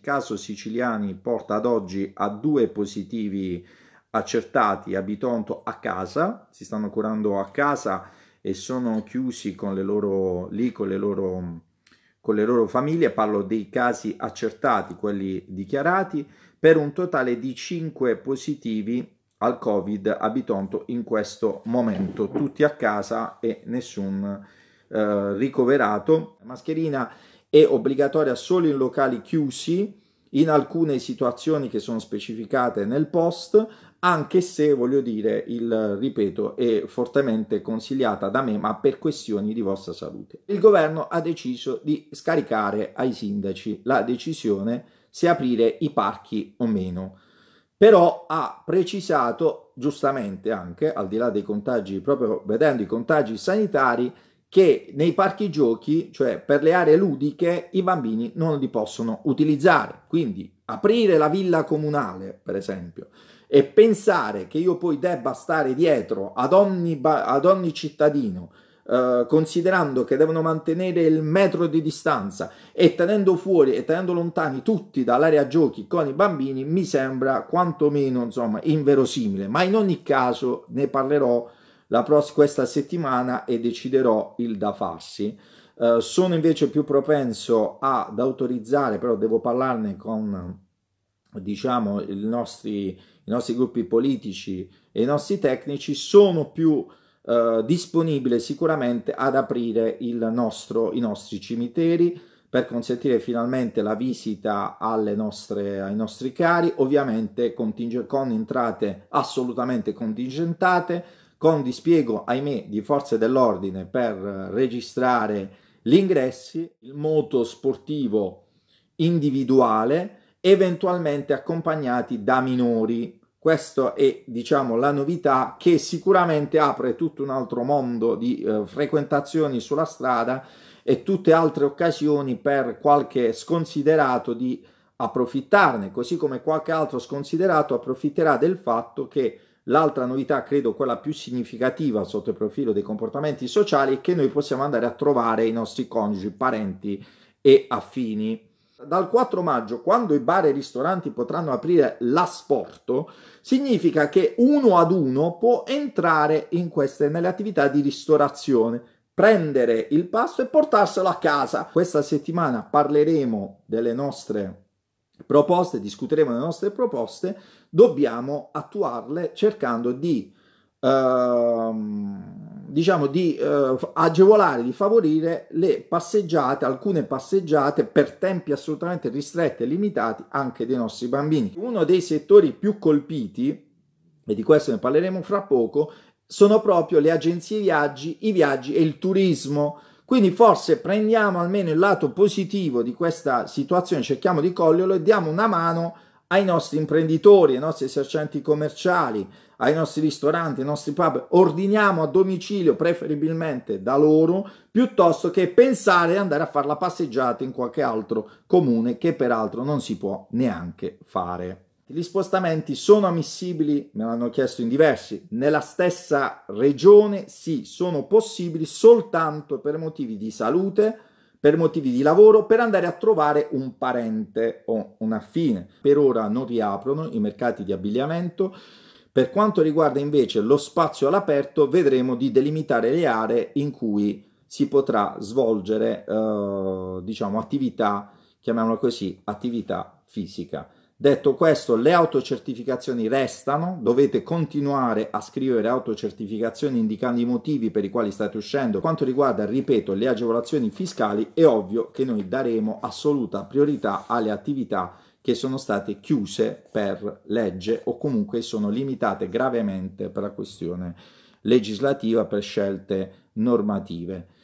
Il caso siciliani porta ad oggi a due positivi accertati a Bitonto a casa, si stanno curando a casa e sono chiusi con le loro, lì con le loro, con le loro famiglie, parlo dei casi accertati, quelli dichiarati, per un totale di 5 positivi al Covid a Bitonto in questo momento, tutti a casa e nessun eh, ricoverato. Mascherina è obbligatoria solo in locali chiusi, in alcune situazioni che sono specificate nel post, anche se voglio dire, il ripeto, è fortemente consigliata da me, ma per questioni di vostra salute. Il governo ha deciso di scaricare ai sindaci la decisione se aprire i parchi o meno. Però ha precisato, giustamente anche, al di là dei contagi, proprio vedendo i contagi sanitari, che nei parchi giochi, cioè per le aree ludiche, i bambini non li possono utilizzare. Quindi aprire la villa comunale, per esempio, e pensare che io poi debba stare dietro ad ogni, ad ogni cittadino, eh, considerando che devono mantenere il metro di distanza e tenendo fuori e tenendo lontani tutti dall'area giochi con i bambini, mi sembra quantomeno insomma, inverosimile. Ma in ogni caso ne parlerò la prossima questa settimana e deciderò il da farsi. Eh, sono invece più propenso ad autorizzare, però devo parlarne con diciamo i nostri, i nostri gruppi politici e i nostri tecnici, sono più eh, disponibile sicuramente ad aprire nostro, i nostri cimiteri per consentire finalmente la visita nostre, ai nostri cari, ovviamente con entrate assolutamente contingentate, con dispiego, ahimè, di forze dell'ordine per eh, registrare gli ingressi, il moto sportivo individuale, eventualmente accompagnati da minori. Questa è, diciamo, la novità che sicuramente apre tutto un altro mondo di eh, frequentazioni sulla strada e tutte altre occasioni per qualche sconsiderato di approfittarne, così come qualche altro sconsiderato approfitterà del fatto che L'altra novità, credo quella più significativa sotto il profilo dei comportamenti sociali, è che noi possiamo andare a trovare i nostri coniugi, parenti e affini. Dal 4 maggio, quando i bar e i ristoranti potranno aprire l'asporto, significa che uno ad uno può entrare in queste, nelle attività di ristorazione, prendere il pasto e portarselo a casa. Questa settimana parleremo delle nostre proposte, discuteremo le nostre proposte, dobbiamo attuarle cercando di, ehm, diciamo, di eh, agevolare, di favorire le passeggiate, alcune passeggiate per tempi assolutamente ristretti e limitati anche dei nostri bambini. Uno dei settori più colpiti, e di questo ne parleremo fra poco, sono proprio le agenzie viaggi, i viaggi e il turismo. Quindi forse prendiamo almeno il lato positivo di questa situazione, cerchiamo di coglierlo e diamo una mano ai nostri imprenditori, ai nostri esercenti commerciali, ai nostri ristoranti, ai nostri pub. Ordiniamo a domicilio preferibilmente da loro piuttosto che pensare di andare a fare la passeggiata in qualche altro comune che peraltro non si può neanche fare gli spostamenti sono ammissibili, me l'hanno chiesto in diversi, nella stessa regione sì, sono possibili soltanto per motivi di salute, per motivi di lavoro, per andare a trovare un parente o un affine. Per ora non riaprono i mercati di abbigliamento. Per quanto riguarda invece lo spazio all'aperto, vedremo di delimitare le aree in cui si potrà svolgere eh, diciamo attività, chiamiamola così, attività fisica. Detto questo, le autocertificazioni restano, dovete continuare a scrivere autocertificazioni indicando i motivi per i quali state uscendo. Quanto riguarda, ripeto, le agevolazioni fiscali, è ovvio che noi daremo assoluta priorità alle attività che sono state chiuse per legge o comunque sono limitate gravemente per la questione legislativa per scelte normative.